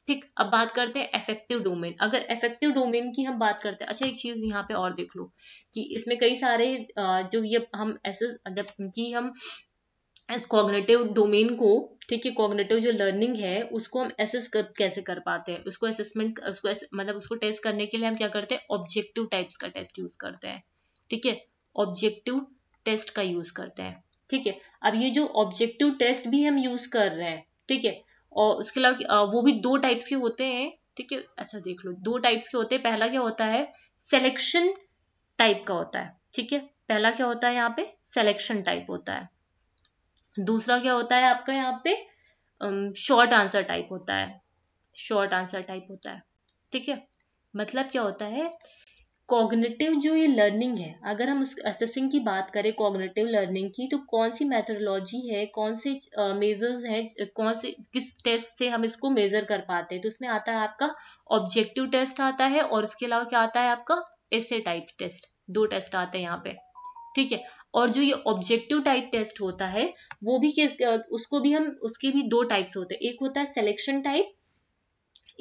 ठीक अब बात करते हैं इफेक्टिव डोमेन अगर इफेक्टिव डोमेन की हम बात करते हैं अच्छा एक चीज यहाँ पे और देख लो कि इसमें कई सारे जो ये हम ऐसे जब कि हम इस कॉग्नेटिव डोमेन को ठीक है कॉग्नेटिव जो लर्निंग है उसको हम एसेस कर, कैसे कर पाते हैं उसको असेसमेंट उसको एस, मतलब उसको टेस्ट करने के लिए हम क्या करते हैं ऑब्जेक्टिव टाइप्स का टेस्ट यूज करते हैं ठीक है ऑब्जेक्टिव टेस्ट का यूज करते हैं ठीक है अब ये जो ऑब्जेक्टिव टेस्ट भी हम यूज कर रहे हैं ठीक है और उसके अलावा वो भी दो टाइप्स के होते हैं ठीक है अच्छा देख लो दो टाइप्स के होते हैं पहला क्या होता है सेलेक्शन टाइप का होता है ठीक है पहला क्या होता है यहाँ पे सेलेक्शन टाइप होता है दूसरा क्या होता है आपका यहाँ पे शॉर्ट आंसर टाइप होता है शॉर्ट आंसर टाइप होता है ठीक है मतलब क्या होता है कॉग्नेटिव जो ये लर्निंग है अगर हम उस असेसिंग की बात करें कॉग्नेटिव लर्निंग की तो कौन सी मैथडोलॉजी है कौन से मेजर्स हैं कौन से किस टेस्ट से हम इसको मेजर कर पाते हैं तो उसमें आता है आपका ऑब्जेक्टिव टेस्ट आता है और इसके अलावा क्या आता है आपका एसे टाइप टेस्ट दो टेस्ट आते हैं यहाँ पे ठीक है और जो ये ऑब्जेक्टिव टाइप टेस्ट होता है वो भी उसको भी हम उसके भी दो टाइप्स होते हैं एक होता है सिलेक्शन टाइप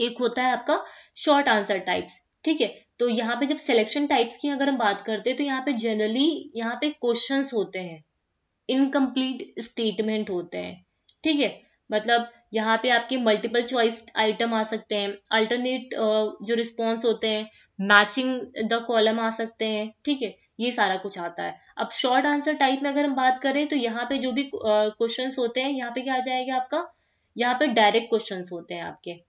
एक होता है आपका शॉर्ट आंसर टाइप्स ठीक है तो यहाँ पे जब सिलेक्शन टाइप्स की अगर हम बात करते हैं तो यहाँ पे जनरली यहाँ पे क्वेश्चंस होते हैं इनकम्प्लीट स्टेटमेंट होते हैं ठीक है मतलब यहाँ पे आपके मल्टीपल चॉइस आइटम आ सकते हैं अल्टरनेट जो रिस्पॉन्स होते हैं मैचिंग द कॉलम आ सकते हैं ठीक है ये सारा कुछ आता है अब शॉर्ट आंसर टाइप में अगर हम बात करें तो यहाँ पे जो भी क्वेश्चन होते हैं यहाँ पे क्या आ जाएगा आपका यहाँ पे डायरेक्ट क्वेश्चन होते हैं आपके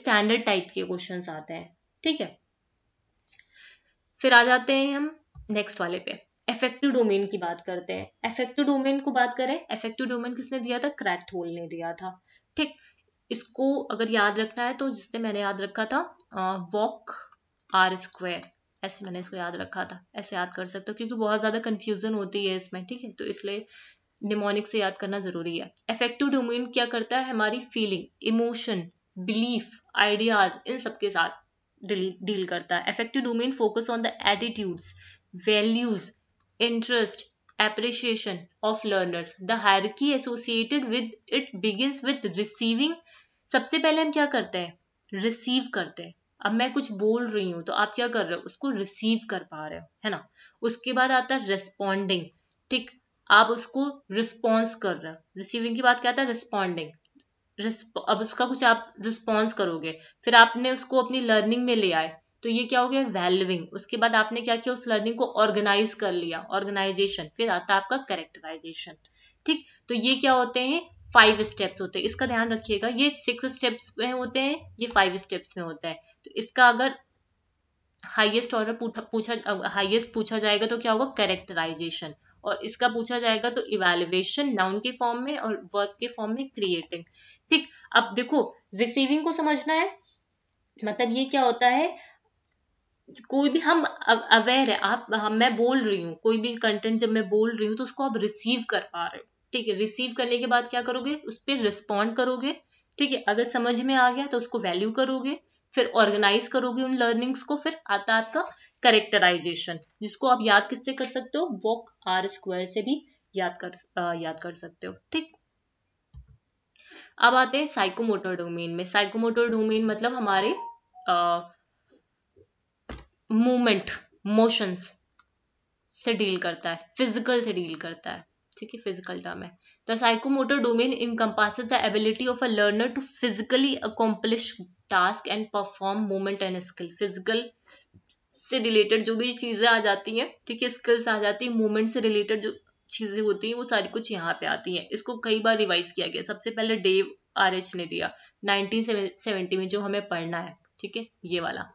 स्टैंडर्ड टाइप के क्वेश्चन आते हैं ठीक है फिर आ जाते हैं हम नेक्स्ट वाले पे एफेक्टिव डोमेन की बात करते हैं एफेक्टिव डोमेन को बात करें एफेक्टिव डोमेन किसने दिया था क्रैक्ट होल ने दिया था ठीक इसको अगर याद रखना है तो जिससे मैंने याद रखा था वॉक आर स्क्वायर ऐसे मैंने इसको याद रखा था ऐसे याद कर सकते हो क्योंकि बहुत ज़्यादा कन्फ्यूज़न होती है इसमें ठीक है तो इसलिए निमोनिक से याद करना ज़रूरी है इफेक्टिव डोमेन क्या करता है हमारी फीलिंग इमोशन बिलीफ आइडियाज इन सब के साथ डील करता है affective domain focus on the attitudes values interest appreciation of learners the hierarchy associated with it begins with receiving सबसे पहले हम क्या करते हैं रिसीव करते हैं अब मैं कुछ बोल रही हूँ तो आप क्या कर रहे हो उसको रिसीव कर पा रहे हो है ना उसके बाद आता है रिस्पॉन्डिंग ठीक आप उसको रिस्पॉन्स कर रहे हो रिसीविंग की बात क्या आता है रिस्पॉन्डिंग अब उसका कुछ आप रिस्पॉन्स करोगे फिर आपने उसको अपनी लर्निंग में ले आए तो ये क्या हो गया वैल्यूइंग उसके बाद आपने क्या किया उस लर्निंग को ऑर्गेनाइज कर लिया ऑर्गेनाइजेशन फिर आता है आपका करेक्टराइजेशन ठीक तो ये क्या होते हैं फाइव स्टेप्स होते हैं इसका ध्यान रखिएगा ये सिक्स स्टेप्स में होते हैं ये फाइव स्टेप्स में होता है तो इसका अगर हाईएस्ट ऑर्डर पूछा हाईएस्ट पूछा जाएगा तो क्या होगा कैरेक्टराइजेशन और इसका पूछा जाएगा तो इवेल्युएशन नाउन के फॉर्म में और वर्क के फॉर्म में क्रिएटिंग ठीक अब देखो रिसीविंग को समझना है मतलब ये क्या होता है कोई भी हम अवेयर है आप हाँ, मैं बोल रही हूँ कोई भी कंटेंट जब मैं बोल रही हूँ तो उसको आप रिसीव कर पा रहे हो ठीक है रिसीव करने के बाद क्या करोगे उस पर रिस्पॉन्ड करोगे ठीक है अगर समझ में आ गया तो उसको वैल्यू करोगे फिर ऑर्गेनाइज करोगे उन लर्निंग्स को फिर आता है आपका करेक्टराइजेशन जिसको आप याद किससे कर सकते हो वॉक आर स्क्वायर से भी याद कर आ, याद कर सकते हो ठीक अब आते हैं साइकोमोटर डोमेन में साइकोमोटर डोमेन मतलब हमारे मूवमेंट मोशंस से डील करता है फिजिकल से डील करता है ठीक है फिजिकल टर्म है the psychomotor domain encompass the ability of a learner to physically accomplish task and perform movement and skill physical से रिलेटेड जो भी चीज़ें आ जाती हैं ठीक है स्किल्स आ जाती है मूवमेंट से रिलेटेड जो चीज़ें होती हैं वो सारी कुछ यहाँ पे आती हैं इसको कई बार रिवाइज किया गया सबसे पहले डेव आर एच ने दिया 1970 में जो हमें पढ़ना है ठीक है ये वाला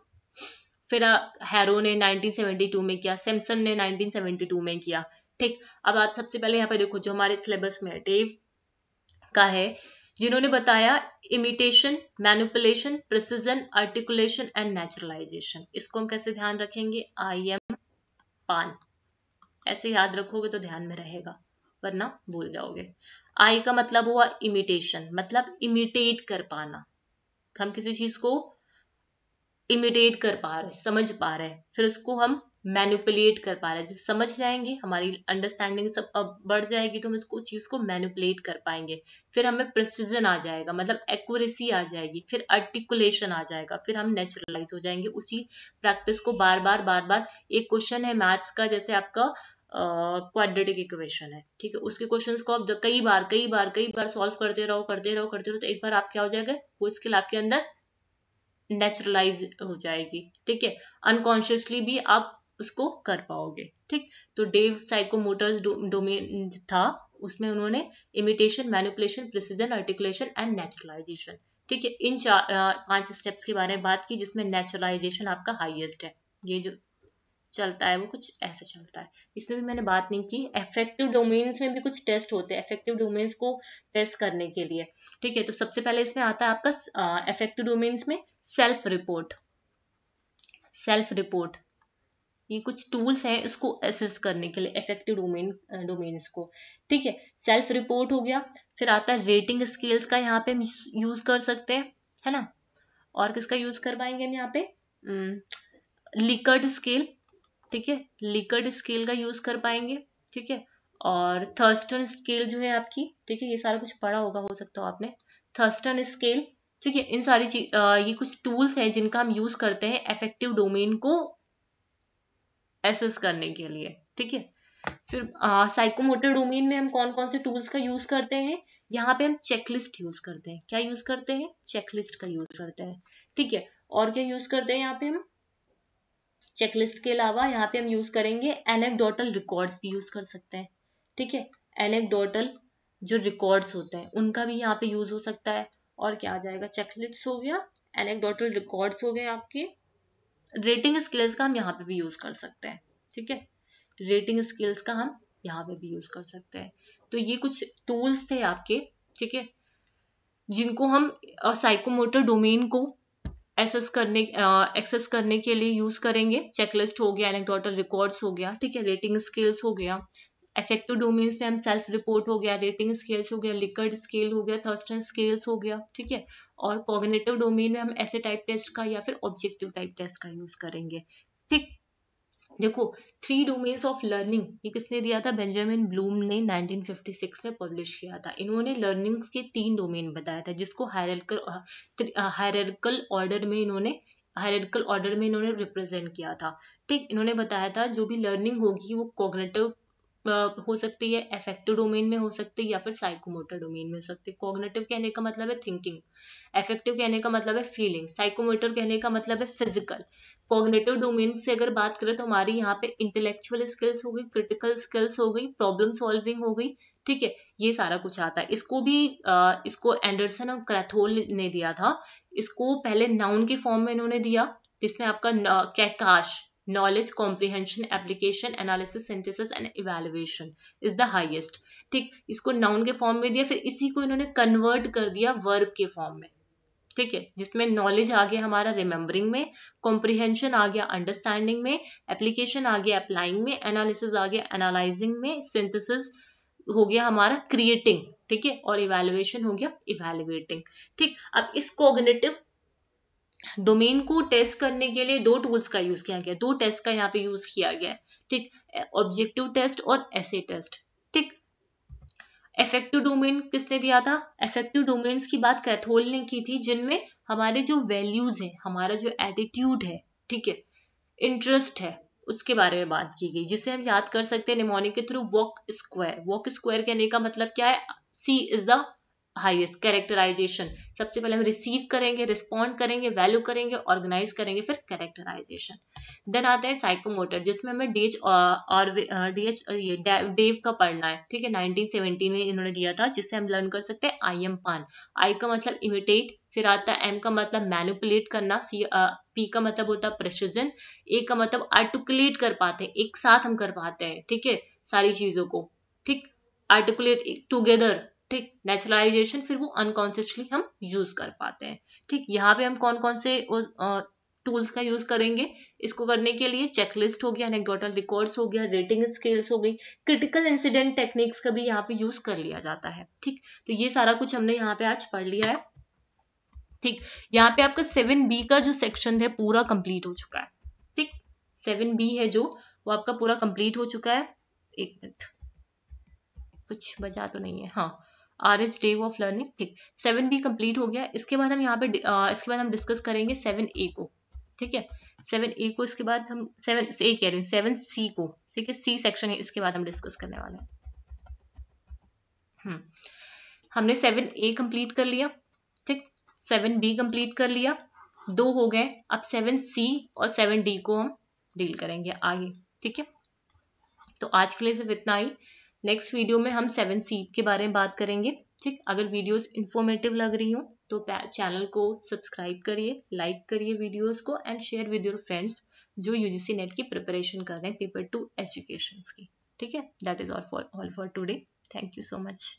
फिर हैरो ने 1972 में किया सैमसन ने 1972 में किया ठीक अब आप सबसे पहले यहाँ पे देखो जो हमारे सिलेबस में डेव का है जिन्होंने बताया imitation manipulation precision articulation and naturalization इसको हम कैसे ध्यान रखेंगे आई एम पान ऐसे याद रखोगे तो ध्यान में रहेगा वरना भूल जाओगे आई का मतलब हुआ इमिटेशन मतलब इमिटेट कर पाना हम किसी चीज को इमिटेट कर पा रहे समझ पा रहे फिर उसको हम मैनुपलेट कर पा रहा है जब समझ जाएंगे हमारी अंडरस्टैंडिंग सब अब बढ़ जाएगी तो हम इसको चीज़ को मैनुपलेट कर पाएंगे फिर हमें प्रिसिजन आ जाएगा मतलब एक्यूरेसी आ जाएगी फिर आर्टिकुलेशन आ जाएगा फिर हम नेचुरलाइज हो जाएंगे उसी प्रैक्टिस को बार बार बार बार एक क्वेश्चन है मैथ्स का जैसे आपका क्वाड्रेटिक uh, इक्वेशन है ठीक है उसके क्वेश्चंस को आप कई बार कई बार कई बार सॉल्व करते रहो करते रहो करते रहो तो एक बार आप क्या हो जाएगा वो स्किल आपके अंदर नेचुरलाइज हो जाएगी ठीक है अनकॉन्शियसली भी आप उसको कर पाओगे ठीक तो डेव साइकोमोटर डोमेन दो, था उसमें उन्होंने imitation manipulation precision articulation and naturalization ठीक है इन चार पांच स्टेप्स के बारे में बात की जिसमें नेचुरलाइजेशन आपका हाईएस्ट है ये जो चलता है वो कुछ ऐसे चलता है इसमें भी मैंने बात नहीं की एफेक्टिव डोमेन्स में भी कुछ टेस्ट होते हैं एफेक्टिव डोमेन्स को टेस्ट करने के लिए ठीक है तो सबसे पहले इसमें आता है आपका एफेक्टिव डोमेन्स में सेल्फ रिपोर्ट सेल्फ रिपोर्ट ये कुछ टूल्स हैं इसको असेस करने के लिए इफेक्टिव डोमेन डोमेन्स को ठीक है सेल्फ रिपोर्ट हो गया फिर आता है रेटिंग स्केल्स का यहाँ पे हम यूज कर सकते हैं है ना और किसका यूज कर पाएंगे हम यहाँ पे लिकर्ड स्केल ठीक है लिकर्ड स्केल का यूज कर पाएंगे ठीक है और थर्स्टन स्केल जो है आपकी ठीक है ये सारा कुछ पढ़ा होगा हो सकता हो आपने थर्स्टन स्केल ठीक है इन सारी चीज ये कुछ टूल्स हैं जिनका हम यूज करते हैं इफेक्टिव डोमेन को एसेस करने के लिए ठीक है फिर साइकोमोटर डोमेन में हम कौन कौन से टूल्स का यूज करते हैं यहाँ पे हम चेकलिस्ट यूज करते हैं क्या यूज करते हैं चेकलिस्ट का यूज करते हैं ठीक है और क्या यूज करते हैं यहाँ पे हम चेकलिस्ट के अलावा यहाँ पे हम यूज करेंगे एनेकडोटल रिकॉर्ड्स भी यूज कर सकते हैं ठीक है एनेकडोटल जो रिकॉर्ड्स होते हैं उनका भी यहाँ पे यूज हो सकता है और क्या आ जाएगा चेकलिस्ट हो गया एनेकडोटल रिकॉर्ड्स हो गए आपके रेटिंग स्किल्स का हम यहाँ पे भी यूज कर सकते हैं ठीक है रेटिंग स्किल्स का हम यहाँ पे भी यूज कर सकते हैं तो ये कुछ टूल्स थे आपके ठीक है जिनको हम साइकोमोटर डोमेन को एसेस करने एक्सेस करने के लिए यूज करेंगे चेकलिस्ट हो गया एनेक्टोटल रिकॉर्ड्स हो गया ठीक है रेटिंग स्किल्स हो गया एफेक्टिव डोमेन्स में हम सेल्फ रिपोर्ट हो गया रेटिंग स्केल्स हो गया लिकर्ड स्केल हो गया थर्स्टन स्केल्स हो गया ठीक है और कॉग्नेटिव डोमेन में हम ऐसे टाइप टेस्ट का या फिर ऑब्जेक्टिव टाइप टेस्ट का यूज करेंगे ठीक देखो थ्री डोमेन्स ऑफ लर्निंग ये किसने दिया था बेंजामिन ब्लूम ने 1956 में पब्लिश किया था इन्होंने लर्निंग्स के तीन डोमेन बताया था जिसको हायरकल हायरकल ऑर्डर में इन्होंने हायरकल ऑर्डर में इन्होंने रिप्रेजेंट किया था ठीक इन्होंने बताया था जो भी लर्निंग होगी वो कॉग्नेटिव हो सकती है एफेक्टिव डोमेन में हो सकती है या फिर साइकोमोटर डोमेन में हो सकती है कॉग्नेटिव कहने का मतलब है थिंकिंग एफेक्टिव कहने का मतलब है फीलिंग साइकोमोटर कहने का मतलब है फिजिकल कॉग्नेटिव डोमेन से अगर बात करें तो हमारी यहाँ पे इंटेलेक्चुअल स्किल्स हो गई क्रिटिकल स्किल्स हो गई प्रॉब्लम सॉल्विंग हो गई ठीक है ये सारा कुछ आता है इसको भी आ, इसको एंडरसन और क्रैथोल ने दिया था इसको पहले नाउन के फॉर्म में इन्होंने दिया जिसमें आपका कैकाश knowledge comprehension application analysis synthesis and evaluation is the highest ठीक इसको नाउन के फॉर्म में दिया फिर इसी को इन्होंने कन्वर्ट कर दिया verb के फॉर्म में ठीक है जिसमें नॉलेज आ गया हमारा रिमेम्बरिंग में कॉम्प्रिहेंशन आ गया अंडरस्टैंडिंग में एप्लीकेशन आ गया अप्लाइंग में एनालिसिस आ गया एनालाइजिंग में सिंथेसिस हो गया हमारा क्रिएटिंग ठीक है और इवेल्युएशन हो गया इवेल्युएटिंग ठीक अब इस कोगनेटिव डोमेन को टेस्ट करने के लिए दो टूल्स का यूज किया गया दो टेस्ट का यहाँ पे यूज किया गया ठीक ऑब्जेक्टिव टेस्ट और एसे टेस्ट ठीक इफेक्टिव डोमेन किसने दिया था इफेक्टिव डोमेन्स की बात कैथोल ने की थी जिनमें हमारे जो वैल्यूज हैं हमारा जो एटीट्यूड है ठीक है इंटरेस्ट है उसके बारे में बात की गई जिसे हम याद कर सकते हैं निमोनिक के through walk square walk square कहने का मतलब क्या है C is the highest characterization सबसे पहले हम रिसीव करेंगे रिस्पॉन्ड करेंगे वैल्यू करेंगे ऑर्गेनाइज करेंगे फिर कैरेक्टराइजेशन देन आता है साइकोमोटर जिसमें हमें डीएच और डीएच ये डेव का पढ़ना है ठीक है 1917 में इन्होंने दिया था जिससे हम लर्न कर सकते हैं आई एम पान आई का मतलब इमिटेट फिर आता है एम का मतलब मैनुपुलेट करना सी पी का मतलब होता है प्रेसिजन ए का मतलब आर्टिकुलेट कर पाते हैं एक साथ हम कर पाते हैं ठीक है सारी चीजों को ठीक आर्टिकुलेट टूगेदर ठीक नेचुरलाइजेशन फिर वो अनकॉन्सियसली हम यूज कर पाते हैं ठीक यहाँ पे हम कौन कौन से टूल्स का यूज करेंगे इसको करने के लिए चेकलिस्ट हो गया एनेक्डोटल रिकॉर्ड्स हो गया रेटिंग स्केल्स हो गई क्रिटिकल इंसिडेंट टेक्निक्स का भी यहाँ पे यूज कर लिया जाता है ठीक तो ये सारा कुछ हमने यहाँ पे आज पढ़ लिया है ठीक यहाँ पे आपका सेवन बी का जो सेक्शन है पूरा कंप्लीट हो चुका है ठीक सेवन बी है जो वो आपका पूरा कंप्लीट हो चुका है एक मिनट कुछ बजा तो नहीं है हाँ R H day of learning ठीक सेवन बी कम्प्लीट हो गया इसके बाद हम यहाँ पे इसके बाद हम डिस्कस करेंगे सेवन ए को ठीक है सेवन ए को इसके बाद हम सेवन ए कह रही हूँ सेवन सी को ठीक है सी सेक्शन है इसके बाद हम डिस्कस करने वाले हैं हम्म। हमने सेवन ए कंप्लीट कर लिया ठीक सेवन बी कंप्लीट कर लिया दो हो गए अब सेवन सी और सेवन डी को हम डील करेंगे आगे ठीक है तो आज के लिए सिर्फ इतना ही नेक्स्ट वीडियो में हम सेवन सीट के बारे में बात करेंगे ठीक अगर वीडियोस इन्फॉर्मेटिव लग रही हो तो चैनल को सब्सक्राइब करिए लाइक करिए वीडियोस को and share with your friends जो यूजीसी नेट की प्रिपरेशन कर रहे हैं पेपर टू एजुकेशन की ठीक है that is all for all for today thank you so much